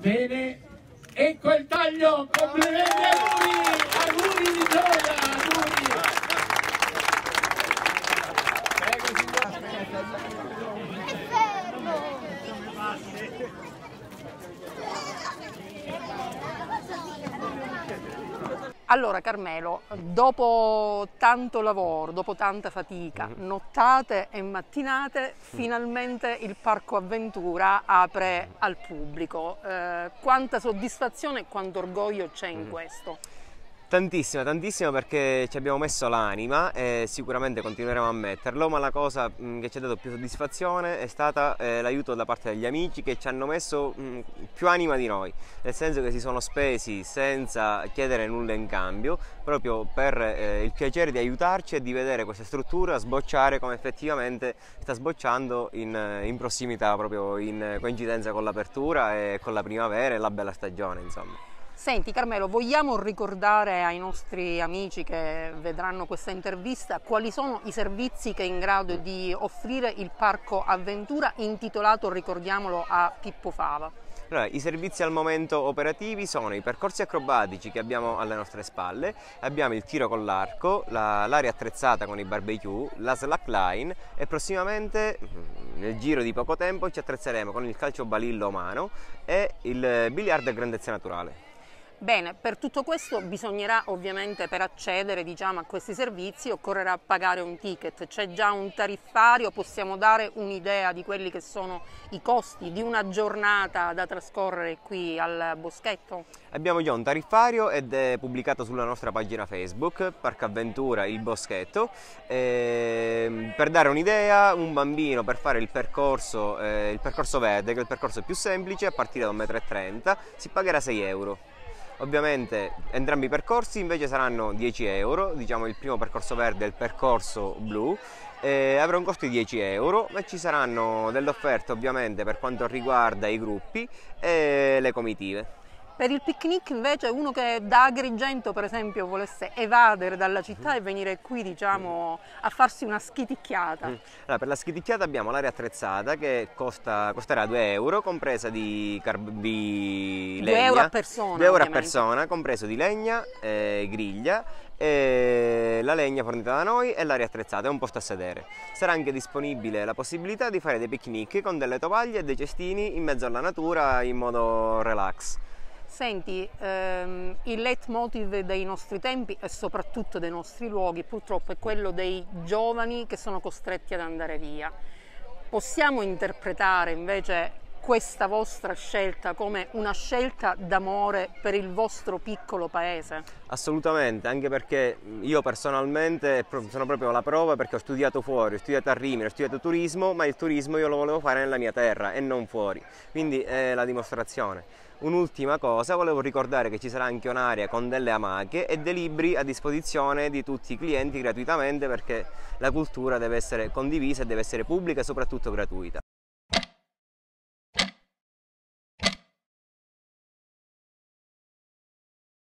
Bene, ecco il taglio, complimenti a lui! Allora Carmelo, dopo tanto lavoro, dopo tanta fatica, mhm. nottate e mattinate, finalmente il Parco Avventura apre mhm. al pubblico. Eh, quanta soddisfazione e quanto orgoglio c'è in mm. questo? Tantissima, tantissima perché ci abbiamo messo l'anima e sicuramente continueremo a metterlo, ma la cosa mm, che ci ha dato più soddisfazione è stata eh, l'aiuto da parte degli amici che ci hanno messo mm, più anima di noi, nel senso che si sono spesi senza chiedere nulla in cambio, proprio per eh, il piacere di aiutarci e di vedere questa struttura sbocciare come effettivamente sta sbocciando in, in prossimità, proprio in coincidenza con l'apertura e con la primavera e la bella stagione, insomma. Senti Carmelo, vogliamo ricordare ai nostri amici che vedranno questa intervista quali sono i servizi che è in grado di offrire il Parco Avventura intitolato, ricordiamolo, a Pippo Fava? Allora, I servizi al momento operativi sono i percorsi acrobatici che abbiamo alle nostre spalle, abbiamo il tiro con l'arco, l'area la, attrezzata con i barbecue, la slackline e prossimamente mm, nel giro di poco tempo ci attrezzeremo con il calcio balillo umano e il eh, biliardo a grandezza naturale. Bene, per tutto questo bisognerà ovviamente per accedere diciamo, a questi servizi occorrerà pagare un ticket, c'è già un tariffario, possiamo dare un'idea di quelli che sono i costi di una giornata da trascorrere qui al boschetto? Abbiamo già un tariffario ed è pubblicato sulla nostra pagina Facebook, Parca Avventura il boschetto. E ehm, per dare un'idea, un bambino per fare il percorso, eh, il percorso verde, che è il percorso più semplice, a partire da 1,30 m, si pagherà 6 euro. Ovviamente entrambi i percorsi invece saranno 10 euro, diciamo il primo percorso verde e il percorso blu, eh, avrà un costo di 10 euro ma ci saranno delle offerte ovviamente per quanto riguarda i gruppi e le comitive. Per il picnic invece uno che da Agrigento per esempio volesse evadere dalla città e venire qui diciamo a farsi una schiticchiata. Mm. Allora, per la schiticchiata abbiamo l'aria attrezzata che costa, costerà 2 euro compresa di, carb- di 2 legna. euro a persona. 2 euro a persona compreso di legna, eh, griglia la legna fornita da noi e l'aria attrezzata è un posto a sedere. Sarà anche disponibile la possibilità di fare dei picnic con delle tovaglie e dei cestini in mezzo alla natura in modo relax. Senti, ehm, il leitmotiv dei nostri tempi e soprattutto dei nostri luoghi purtroppo è quello dei giovani che sono costretti ad andare via. Possiamo interpretare invece questa vostra scelta come una scelta d'amore per il vostro piccolo paese? Assolutamente, anche perché io personalmente sono proprio la prova perché ho studiato fuori, ho studiato a Rimini, ho studiato turismo, ma il turismo io lo volevo fare nella mia terra e non fuori, quindi è la dimostrazione. Un'ultima cosa, volevo ricordare che ci sarà anche un'area con delle amache e dei libri a disposizione di tutti i clienti gratuitamente perché la cultura deve essere condivisa e deve essere pubblica e soprattutto gratuita.